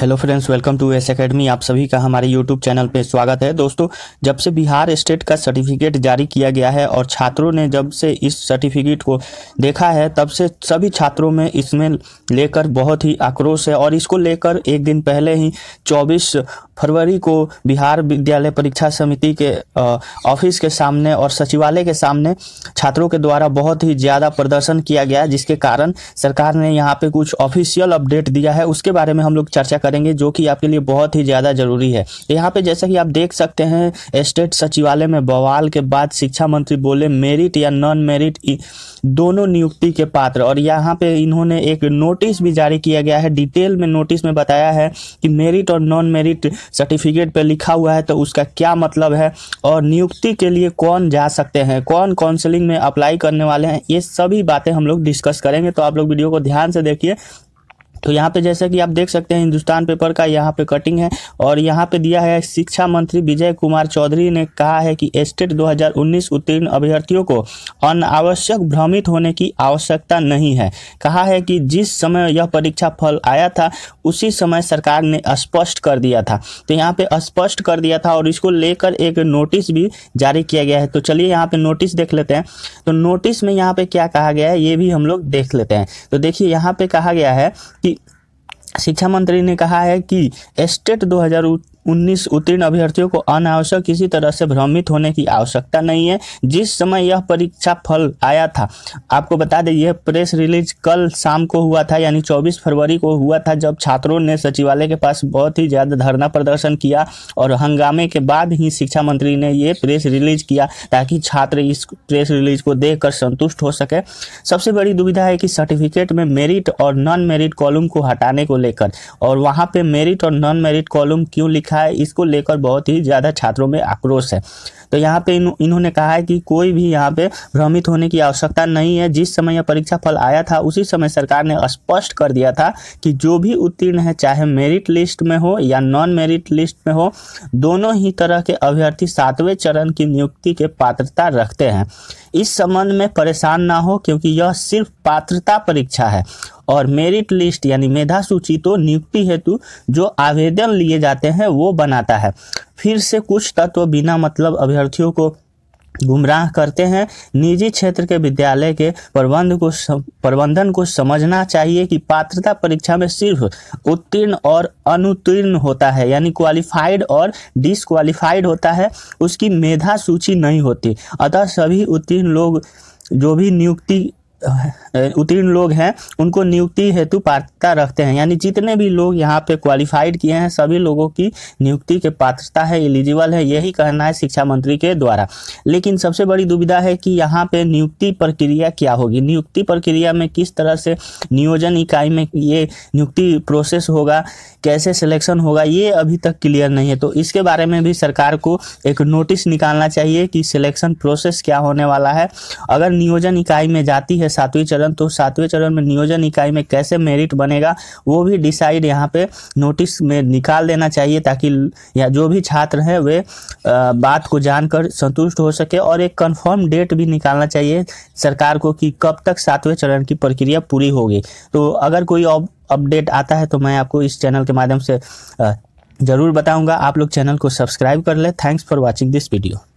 hello friends welcome to S academy आप सभी का हमारे यूट्यूब चैनल पे स्वागत है दोस्तों जब से बिहार स्टेट का सर्टिफिकेट जारी किया गया है और छात्रों ने जब से इस सर्टिफिकेट को देखा है तब से सभी छात्रों में इसमें लेकर बहुत ही आक्रोश है और इसको लेकर एक दिन पहले ही 24 फरवरी को बिहार विद्यालय परीक्षा समिति के ऑफिस के सामने और सचिवालय के सामने छात्रों के द्वारा बहुत ही ज़्यादा प्रदर्शन किया गया जिसके कारण सरकार ने यहाँ पर कुछ ऑफिशियल अपडेट दिया है उसके बारे में हम लोग चर्चा कर करेंगे जो कि आपके लिए बहुत ही ज़्यादा ज़रूरी है तो यहाँ पे जैसा कि आप देख सकते हैं स्टेट सचिवालय में बवाल के बाद शिक्षा मंत्री बोले मेरिट या नॉन मेरिट दोनों नियुक्ति के पात्र और यहाँ पे इन्होंने एक नोटिस भी जारी किया गया है डिटेल में नोटिस में बताया है कि मेरिट और नॉन मेरिट सर्टिफिकेट पर लिखा हुआ है तो उसका क्या मतलब है और नियुक्ति के लिए कौन जा सकते हैं कौन काउंसिलिंग में अप्लाई करने वाले हैं ये सभी बातें हम लोग डिस्कस करेंगे तो आप लोग वीडियो को ध्यान से देखिए तो यहाँ पे जैसा कि आप देख सकते हैं हिंदुस्तान पेपर का यहाँ पे कटिंग है और यहाँ पे दिया है शिक्षा मंत्री विजय कुमार चौधरी ने कहा है कि स्टेट 2019 उत्तीर्ण अभ्यर्थियों को अनावश्यक भ्रमित होने की आवश्यकता नहीं है कहा है कि जिस समय यह परीक्षा फल आया था उसी समय सरकार ने स्पष्ट कर दिया था तो यहाँ पे स्पष्ट कर दिया था और इसको लेकर एक नोटिस भी जारी किया गया है तो चलिए यहाँ पे नोटिस देख लेते हैं तो नोटिस में यहाँ पे क्या कहा गया है ये भी हम लोग देख लेते हैं तो देखिए यहाँ पे कहा गया है कि शिक्षा मंत्री ने कहा है कि स्टेट दो उन्नीस उत्तीर्ण अभ्यर्थियों को अनावश्यक किसी तरह से भ्रमित होने की आवश्यकता नहीं है जिस समय यह परीक्षा फल आया था आपको बता दें यह प्रेस रिलीज कल शाम को हुआ था यानी 24 फरवरी को हुआ था जब छात्रों ने सचिवालय के पास बहुत ही ज़्यादा धरना प्रदर्शन किया और हंगामे के बाद ही शिक्षा मंत्री ने यह प्रेस रिलीज किया ताकि छात्र इस प्रेस रिलीज को देख संतुष्ट हो सके सबसे बड़ी दुविधा है कि सर्टिफिकेट में मेरिट और नॉन मेरिट कॉलम को हटाने को लेकर और वहाँ पर मेरिट और नॉन मेरिट कॉलम क्यों लिखा रहा है इसको लेकर बहुत ही ज़्यादा छात्रों में आक्रोश है तो यहाँ पे इन इन्होंने कहा है कि कोई भी यहाँ पे भ्रमित होने की आवश्यकता नहीं है जिस समय यह परीक्षा फल आया था उसी समय सरकार ने स्पष्ट कर दिया था कि जो भी उत्तीर्ण है चाहे मेरिट लिस्ट में हो या नॉन मेरिट लिस्ट में हो दोनों ही तरह के अभ्यर्थी सातवें चरण की नियुक्ति के पात्रता रखते हैं इस संबंध में परेशान ना हो क्योंकि यह सिर्फ पात्रता परीक्षा है और मेरिट लिस्ट यानी मेधा सूची तो नियुक्ति हेतु जो आवेदन लिए जाते हैं वो बनाता है फिर से कुछ तत्व बिना मतलब अभ्यर्थियों को गुमराह करते हैं निजी क्षेत्र के विद्यालय के प्रबंध को प्रबंधन को समझना चाहिए कि पात्रता परीक्षा में सिर्फ उत्तीर्ण और अनुत्तीर्ण होता है यानी क्वालिफाइड और डिसक्वालिफाइड होता है उसकी मेधा सूची नहीं होती अतः सभी उत्तीर्ण लोग जो भी नियुक्ति उत्तीर्ण लोग हैं उनको नियुक्ति हेतु पात्रता रखते हैं यानी जितने भी लोग यहाँ पे क्वालिफाइड किए हैं सभी लोगों की नियुक्ति के पात्रता है एलिजिबल है यही कहना है शिक्षा मंत्री के द्वारा लेकिन सबसे बड़ी दुविधा है कि यहाँ पे नियुक्ति प्रक्रिया क्या होगी नियुक्ति प्रक्रिया में किस तरह से नियोजन इकाई में ये नियुक्ति प्रोसेस होगा कैसे सिलेक्शन होगा ये अभी तक क्लियर नहीं है तो इसके बारे में भी सरकार को एक नोटिस निकालना चाहिए कि सिलेक्शन प्रोसेस क्या होने वाला है अगर नियोजन इकाई में जाती है सातवें चरण तो सातवें चरण में नियोजन इकाई में कैसे मेरिट बनेगा वो भी डिसाइड यहाँ पे नोटिस में निकाल देना चाहिए ताकि या जो भी छात्र हैं वे बात को जानकर संतुष्ट हो सके और एक कन्फर्म डेट भी निकालना चाहिए सरकार को कि कब तक सातवें चरण की प्रक्रिया पूरी होगी तो अगर कोई अपडेट आता है तो मैं आपको इस चैनल के माध्यम से ज़रूर बताऊंगा आप लोग चैनल को सब्सक्राइब कर ले thanks for watching this video